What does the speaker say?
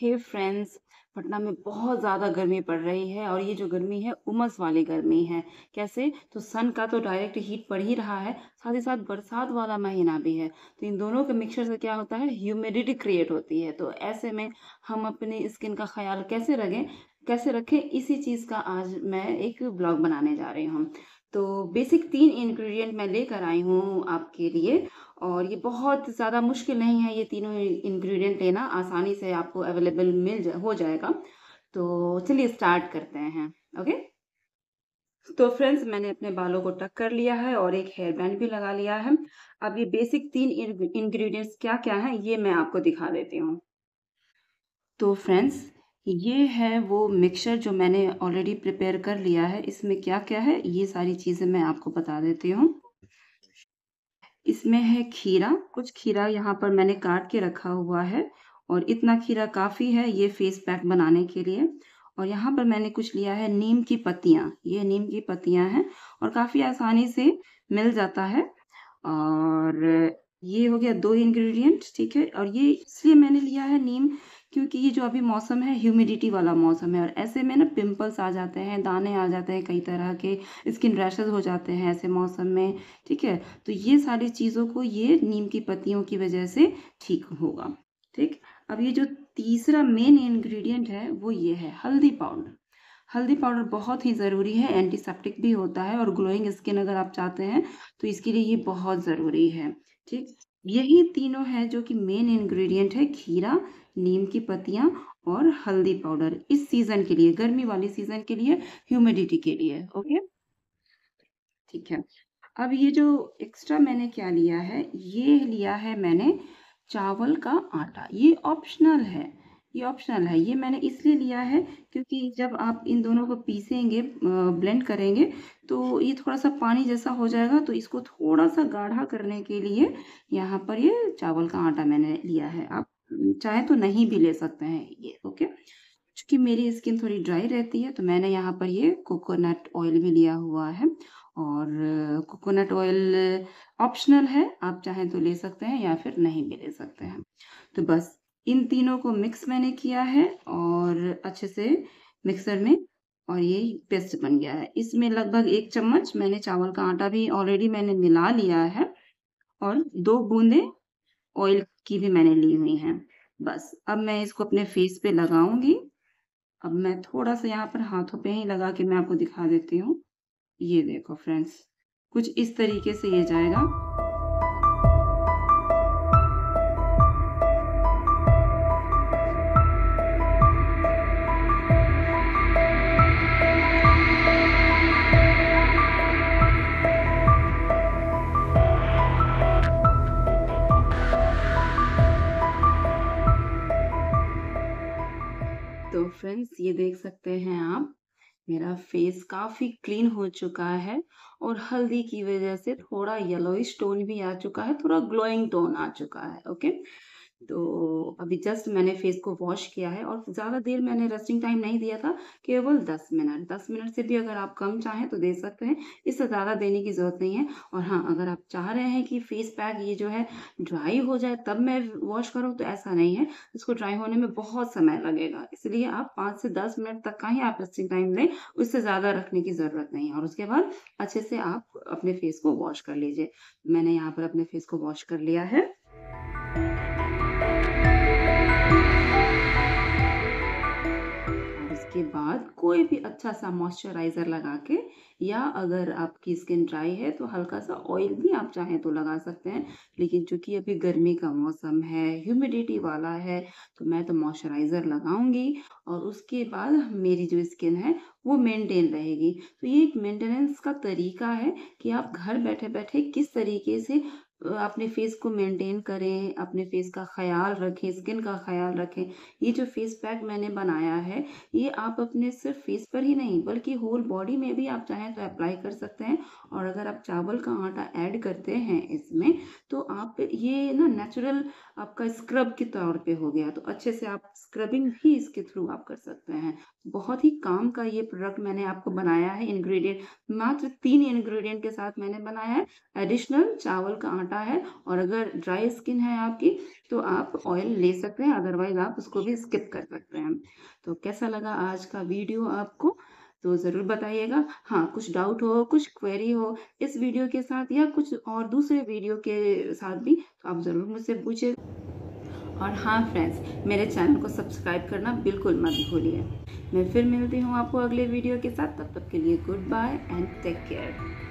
हे friends Patna में बहुत ज़्यादा गर्मी पड़ रही है और ये जो गर्मी है उमस वाली गर्मी है कैसे तो सन का तो डायरेक्ट हीट पड़ ही रहा है साथ ही साथ बरसात वाला महीना भी है तो इन दोनों के मिक्सचर से क्या होता है ह्यूमिडिटी क्रिएट होती है तो ऐसे में हम अपनी स्किन का ख्याल कैसे रखें कैसे रखें इसी चीज़ का आज मैं एक ब्लॉग बनाने जा रही हूँ तो बेसिक तीन इंग्रेडिएंट मैं लेकर आई हूँ आपके लिए और ये बहुत ज़्यादा मुश्किल नहीं है ये तीनों इंग्रेडिएंट लेना आसानी से आपको अवेलेबल मिल जा, हो जाएगा तो चलिए स्टार्ट करते हैं ओके तो फ्रेंड्स मैंने अपने बालों को टक कर लिया है और एक हेयर बैंड भी लगा लिया है अब ये बेसिक तीन इंग्रेडिएंट्स क्या क्या हैं ये मैं आपको दिखा देती हूँ तो फ्रेंड्स ये है वो मिक्सचर जो मैंने ऑलरेडी प्रिपेयर कर लिया है इसमें क्या क्या है ये सारी चीज़ें मैं आपको बता देती हूँ इसमें है खीरा कुछ खीरा यहाँ पर मैंने काट के रखा हुआ है और इतना खीरा काफ़ी है ये फेस पैक बनाने के लिए और यहाँ पर मैंने कुछ लिया है नीम की पत्तियाँ ये नीम की पत्तियाँ हैं और काफ़ी आसानी से मिल जाता है और ये हो गया दो इंग्रेडिएंट ठीक है और ये इसलिए मैंने लिया है नीम क्योंकि ये जो अभी मौसम है ह्यूमिडिटी वाला मौसम है और ऐसे में ना पिंपल्स आ जाते हैं दाने आ जाते हैं कई तरह के स्किन रैशेज हो जाते हैं ऐसे मौसम में ठीक है तो ये सारी चीज़ों को ये नीम की पत्तियों की वजह से ठीक होगा ठीक अब ये जो तीसरा मेन इन्ग्रीडियंट है वो ये है हल्दी पाउडर हल्दी पाउडर बहुत ही ज़रूरी है एंटीसेप्टिक भी होता है और ग्लोइंग स्किन अगर आप चाहते हैं तो इसके लिए ये बहुत ज़रूरी है ठीक यही तीनों है जो कि मेन इंग्रेडिएंट है खीरा नीम की पत्तियाँ और हल्दी पाउडर इस सीजन के लिए गर्मी वाली सीजन के लिए ह्यूमिडिटी के लिए ओके ठीक है अब ये जो एक्स्ट्रा मैंने क्या लिया है ये लिया है मैंने चावल का आटा ये ऑप्शनल है ये ऑप्शनल है ये मैंने इसलिए लिया है क्योंकि जब आप इन दोनों को पीसेंगे ब्लेंड करेंगे तो ये थोड़ा सा पानी जैसा हो जाएगा तो इसको थोड़ा सा गाढ़ा करने के लिए यहाँ पर ये चावल का आटा मैंने लिया है आप चाहे तो नहीं भी ले सकते हैं ये ओके क्योंकि मेरी स्किन थोड़ी ड्राई रहती है तो मैंने यहाँ पर ये कोकोनट ऑयल भी लिया हुआ है और कोकोनट ऑयल ऑप्शनल है आप चाहें तो ले सकते हैं या फिर नहीं भी ले सकते हैं तो बस इन तीनों को मिक्स मैंने किया है और अच्छे से मिक्सर में और ये पेस्ट बन गया है इसमें लगभग एक चम्मच मैंने चावल का आटा भी ऑलरेडी मैंने मिला लिया है और दो बूंदे ऑयल की भी मैंने ली हुई है बस अब मैं इसको अपने फेस पे लगाऊंगी अब मैं थोड़ा सा यहाँ पर हाथों पे ही लगा के मैं आपको दिखा देती हूँ ये देखो फ्रेंड्स कुछ इस तरीके से ये जाएगा फ्रेंड्स ये देख सकते हैं आप मेरा फेस काफ़ी क्लीन हो चुका है और हल्दी की वजह से थोड़ा येलोइश टोन भी आ चुका है थोड़ा ग्लोइंग टोन आ चुका है ओके तो अभी जस्ट मैंने फेस को वॉश किया है और ज़्यादा देर मैंने रेस्टिंग टाइम नहीं दिया था केवल 10 मिनट 10 मिनट से भी अगर आप कम चाहें तो दे सकते हैं इससे ज़्यादा देने की ज़रूरत नहीं है और हाँ अगर आप चाह रहे हैं कि फेस पैक ये जो है ड्राई हो जाए तब मैं वॉश करूँ तो ऐसा नहीं है इसको ड्राई होने में बहुत समय लगेगा इसलिए आप पाँच से दस मिनट तक का ही आप रेस्टिंग टाइम दें उससे ज़्यादा रखने की ज़रूरत नहीं है और उसके बाद अच्छे से आप अपने फेस को वॉश कर लीजिए मैंने यहाँ पर अपने फेस को वॉश कर लिया है के बाद कोई भी अच्छा सा मॉइस्चराइज़र लगा के या अगर आपकी स्किन ड्राई है तो हल्का सा ऑयल भी आप चाहें तो लगा सकते हैं लेकिन चूंकि अभी गर्मी का मौसम है ह्यूमिडिटी वाला है तो मैं तो मॉइस्चराइज़र लगाऊंगी और उसके बाद मेरी जो स्किन है वो मेंटेन रहेगी तो ये एक मेंटेनेंस का तरीका है कि आप घर बैठे बैठे किस तरीके से अपने फेस को मेंटेन करें अपने फेस का ख्याल रखें स्किन का ख्याल रखें ये जो फेस पैक मैंने बनाया है ये आप अपने सिर्फ फेस पर ही नहीं बल्कि होल बॉडी में भी आप चाहें तो अप्लाई कर सकते हैं और अगर आप चावल का आटा ऐड करते हैं इसमें तो आप ये ना नेचुरल आपका स्क्रब के तौर पे हो गया तो अच्छे से आप स्क्रबिंग भी इसके थ्रू आप कर सकते हैं बहुत ही काम का ये प्रोडक्ट मैंने आपको बनाया है इन्ग्रीडियंट मात्र तीन इन्ग्रीडियंट के साथ मैंने बनाया है एडिशनल चावल का आटा आटा है और अगर ड्राई स्किन है आपकी तो आप ऑयल ले सकते हैं अदरवाइज आप उसको भी स्किप कर सकते हैं तो कैसा लगा आज का वीडियो आपको तो ज़रूर बताइएगा हाँ कुछ डाउट हो कुछ क्वेरी हो इस वीडियो के साथ या कुछ और दूसरे वीडियो के साथ भी तो आप ज़रूर मुझसे पूछिए और हाँ फ्रेंड्स मेरे चैनल को सब्सक्राइब करना बिल्कुल मत भूलिए मैं फिर मिलती हूँ आपको अगले वीडियो के साथ तब तक के लिए good bye and take care